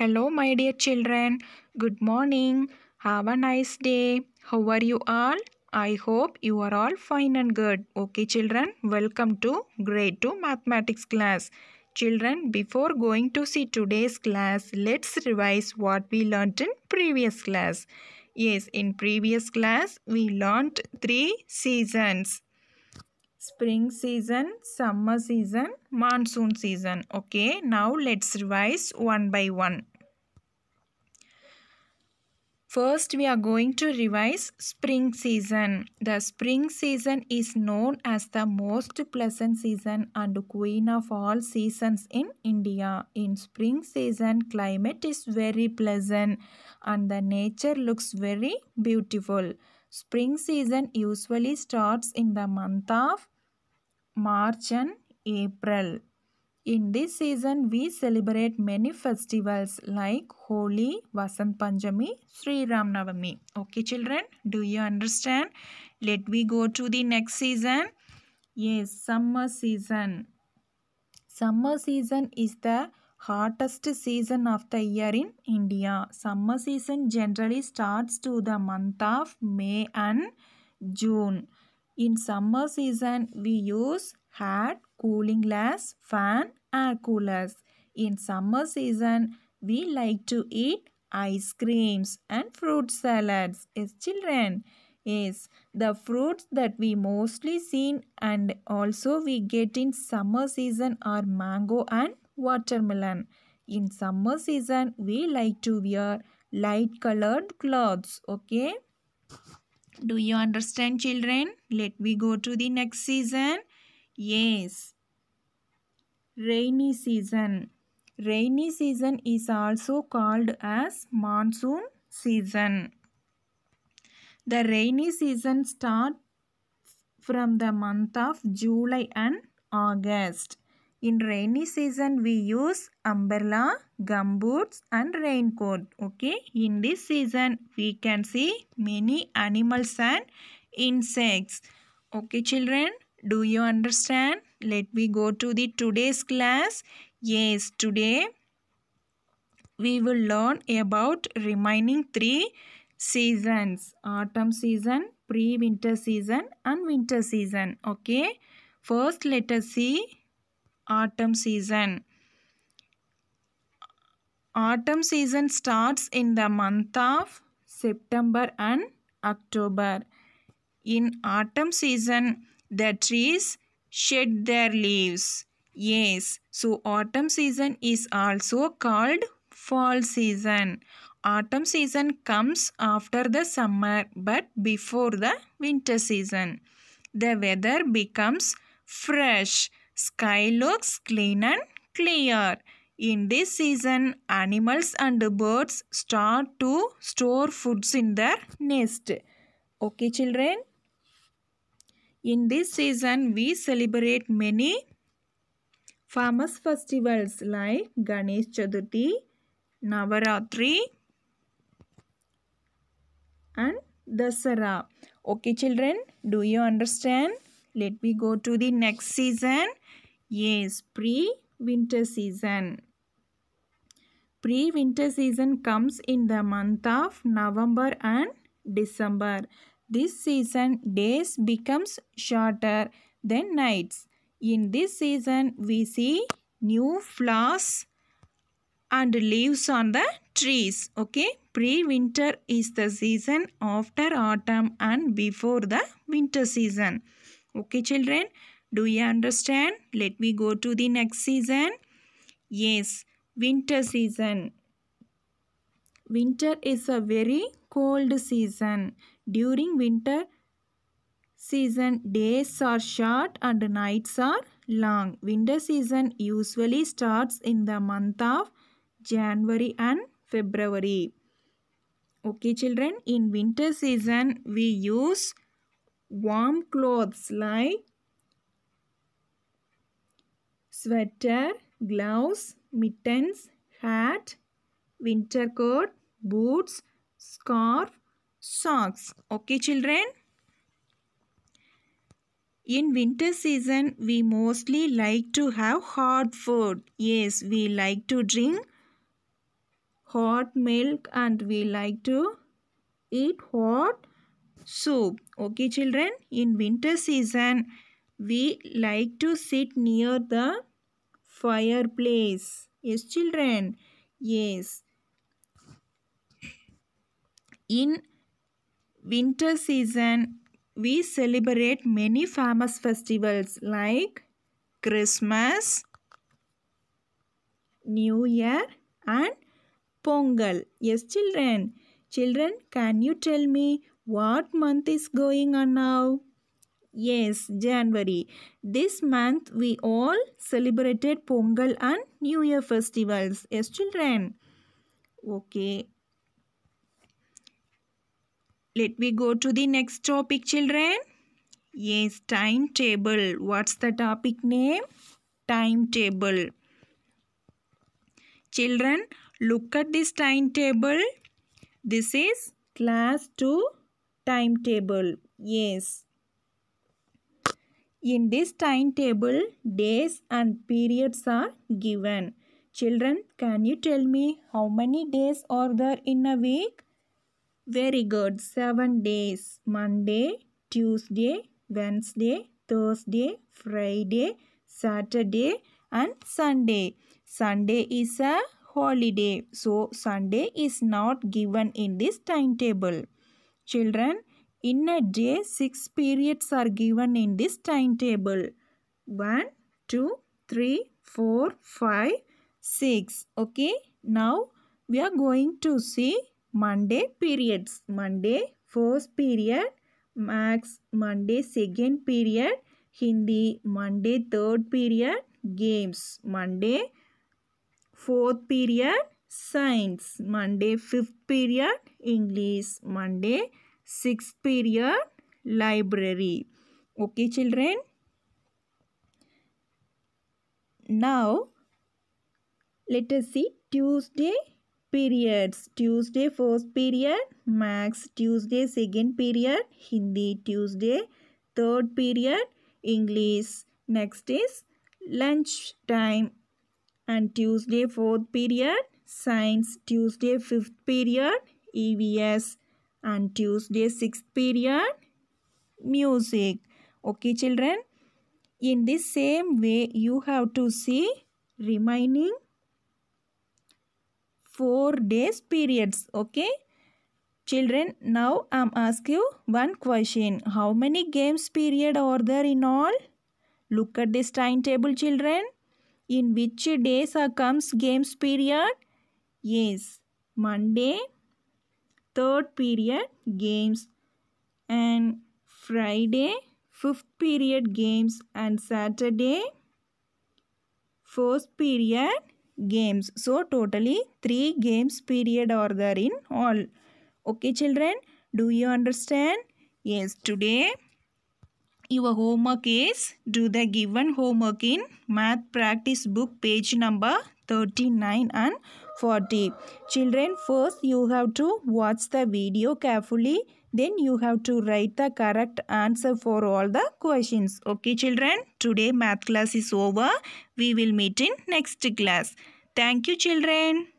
Hello, my dear children. Good morning. Have a nice day. How are you all? I hope you are all fine and good. Okay, children, welcome to grade 2 mathematics class. Children, before going to see today's class, let's revise what we learnt in previous class. Yes, in previous class, we learnt three seasons spring season, summer season, monsoon season. Okay, now let's revise one by one. First, we are going to revise spring season. The spring season is known as the most pleasant season and queen of all seasons in India. In spring season, climate is very pleasant and the nature looks very beautiful. Spring season usually starts in the month of March and April. In this season, we celebrate many festivals like Holi, Vasant Panjami, Sri Ram Navami. Okay, children, do you understand? Let me go to the next season. Yes, summer season. Summer season is the hottest season of the year in India. Summer season generally starts to the month of May and June. In summer season, we use hat, cooling glass, fan, air coolers. In summer season, we like to eat ice creams and fruit salads. Yes, children. Yes, the fruits that we mostly seen and also we get in summer season are mango and watermelon. In summer season, we like to wear light colored clothes. Okay. Do you understand children? Let me go to the next season. Yes. Rainy season. Rainy season is also called as monsoon season. The rainy season starts from the month of July and August. In rainy season we use umbrella, gumboots and raincoat. Okay. In this season we can see many animals and insects. Okay children. Do you understand? Let me go to the today's class. Yes, today we will learn about remaining three seasons. Autumn season, pre-winter season and winter season. Okay. First let us see autumn season. Autumn season starts in the month of September and October. In autumn season, the trees shed their leaves. Yes, so autumn season is also called fall season. Autumn season comes after the summer but before the winter season. The weather becomes fresh Sky looks clean and clear. In this season, animals and birds start to store foods in their nest. Okay, children? In this season, we celebrate many famous festivals like Ganesh Chaturthi, Navaratri and Dasara. Okay, children? Do you understand? Let me go to the next season. Yes, pre-winter season. Pre-winter season comes in the month of November and December. This season, days becomes shorter than nights. In this season, we see new flowers and leaves on the trees. Okay, pre-winter is the season after autumn and before the winter season. Okay, children. Do you understand? Let me go to the next season. Yes, winter season. Winter is a very cold season. During winter season, days are short and nights are long. Winter season usually starts in the month of January and February. Okay children, in winter season we use warm clothes like sweater, gloves, mittens, hat, winter coat, boots, scarf, socks. Okay children? In winter season, we mostly like to have hot food. Yes, we like to drink hot milk and we like to eat hot soup. Okay children, in winter season, we like to sit near the fireplace. Yes, children. Yes. In winter season, we celebrate many famous festivals like Christmas, New Year and Pongal. Yes, children. Children, can you tell me what month is going on now? Yes, January. This month we all celebrated Pongal and New Year festivals as children. Okay. Let me go to the next topic children. Yes, timetable. What's the topic name? Timetable. Children, look at this timetable. This is class 2 timetable. Yes. In this timetable, days and periods are given. Children, can you tell me how many days are there in a week? Very good. Seven days. Monday, Tuesday, Wednesday, Thursday, Friday, Saturday and Sunday. Sunday is a holiday. So, Sunday is not given in this timetable. Children, in a day, six periods are given in this timetable. One, two, three, four, five, six. Okay. Now, we are going to see Monday periods. Monday, first period. Max, Monday, second period. Hindi, Monday, third period. Games, Monday, fourth period. Science, Monday, fifth period. English, Monday, sixth period library. Okay children. Now let us see Tuesday periods. Tuesday first period Max. Tuesday second period Hindi. Tuesday third period English. Next is lunch time and Tuesday fourth period science Tuesday fifth period EVS and Tuesday sixth period music. Okay children. In the same way you have to see remaining 4 days periods. Okay. Children, now I'm ask you one question. How many games period are there in all? Look at this timetable children. In which days are comes games period? Yes, Monday, third period games and Friday fifth period games and Saturday fourth period games. So totally three games period are there in all. Okay children, do you understand? Yes, today your homework is do the given homework in math practice book page number 39 and 40. Children, first you have to watch the video carefully. Then you have to write the correct answer for all the questions. Okay children, today math class is over. We will meet in next class. Thank you children.